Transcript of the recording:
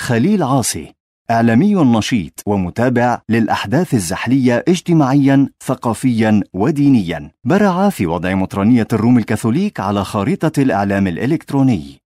خليل عاصي إعلامي نشيط ومتابع للأحداث الزحلية اجتماعيا، ثقافيا ودينيا برع في وضع مطرانية الروم الكاثوليك على خارطة الإعلام الإلكتروني